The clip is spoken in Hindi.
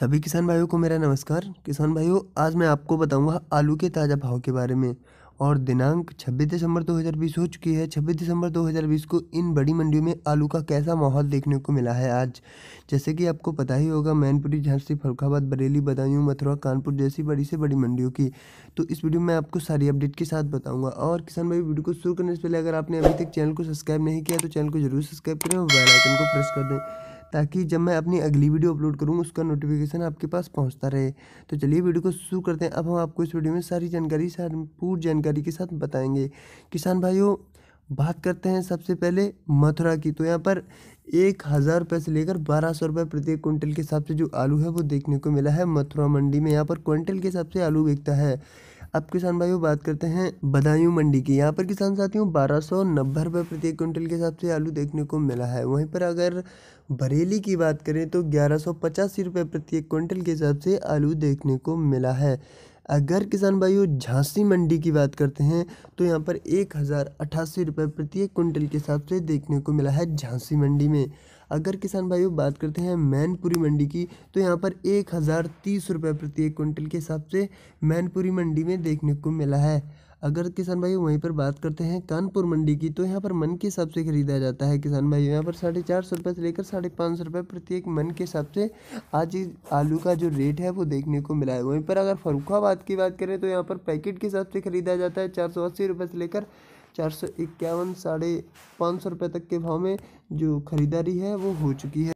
सभी किसान भाइयों को मेरा नमस्कार किसान भाइयों आज मैं आपको बताऊंगा आलू के ताज़ा भाव के बारे में और दिनांक 26 दिसंबर 2020 हो चुकी है 26 दिसंबर 2020 को इन बड़ी मंडियों में आलू का कैसा माहौल देखने को मिला है आज जैसे कि आपको पता ही होगा मैनपुरी झांसी फरुखाबाद बरेली बदायूं मथुरा कानपुर जैसी बड़ी से बड़ी मंडियों की तो इस वीडियो में आपको सारी अपडेट के साथ बताऊंगा और किसान भाई वीडियो को शुरू करने से पहले अगर आपने अभी तक चैनल को सब्सक्राइब नहीं किया तो चैनल को जरूर सब्सक्राइब करें और बेलाइकन को प्रेस कर दें ताकि जब मैं अपनी अगली वीडियो अपलोड करूँ उसका नोटिफिकेशन आपके पास पहुँचता रहे तो चलिए वीडियो को शुरू करते हैं अब हम आपको इस वीडियो में सारी जानकारी सारी पूरी जानकारी के साथ बताएंगे किसान भाइयों बात करते हैं सबसे पहले मथुरा की तो यहाँ पर एक हज़ार रुपये से लेकर बारह सौ रुपये प्रत्येक क्विंटल के हिसाब से जो आलू है वो देखने को मिला है मथुरा मंडी में यहाँ पर क्विंटल के हिसाब से आलू बिकता है अब किसान भाइयों बात करते हैं बदायूं मंडी की यहाँ पर किसान साथियों बारह सौ नब्बे रुपये प्रति क्विंटल के हिसाब से आलू देखने को मिला है वहीं पर अगर बरेली की बात करें तो ग्यारह सौ पचासी रुपये प्रति क्विंटल के हिसाब से आलू देखने को मिला है अगर किसान भाइयों झांसी मंडी की बात करते हैं तो यहाँ पर एक हज़ार अट्ठासी रुपये प्रति क्विंटल के हिसाब से देखने को मिला है झांसी मंडी में अगर किसान भाइयों बात करते हैं मैनपुरी मंडी की तो यहाँ पर एक हज़ार तीस रुपये प्रति क्विंटल के हिसाब से मैनपुरी मंडी में देखने को मिला है अगर किसान भाई वहीं पर बात करते हैं कानपुर मंडी की तो यहाँ पर मन के हिसाब से खरीदा जाता है किसान भाई यहाँ पर साढ़े चार सौ रुपये से लेकर साढ़े पाँच सौ रुपये प्रत्येक मन के हिसाब से आज आलू का जो रेट है वो देखने को मिला है वहीं पर अगर फरुखाबाद की बात करें तो यहाँ पर पैकेट के हिसाब से खरीदा जाता है चार सौ अस्सी रुपये से लेकर चार सौ इक्यावन साढ़े पाँच सौ रुपये तक के भाव में जो खरीदारी है वो हो चुकी है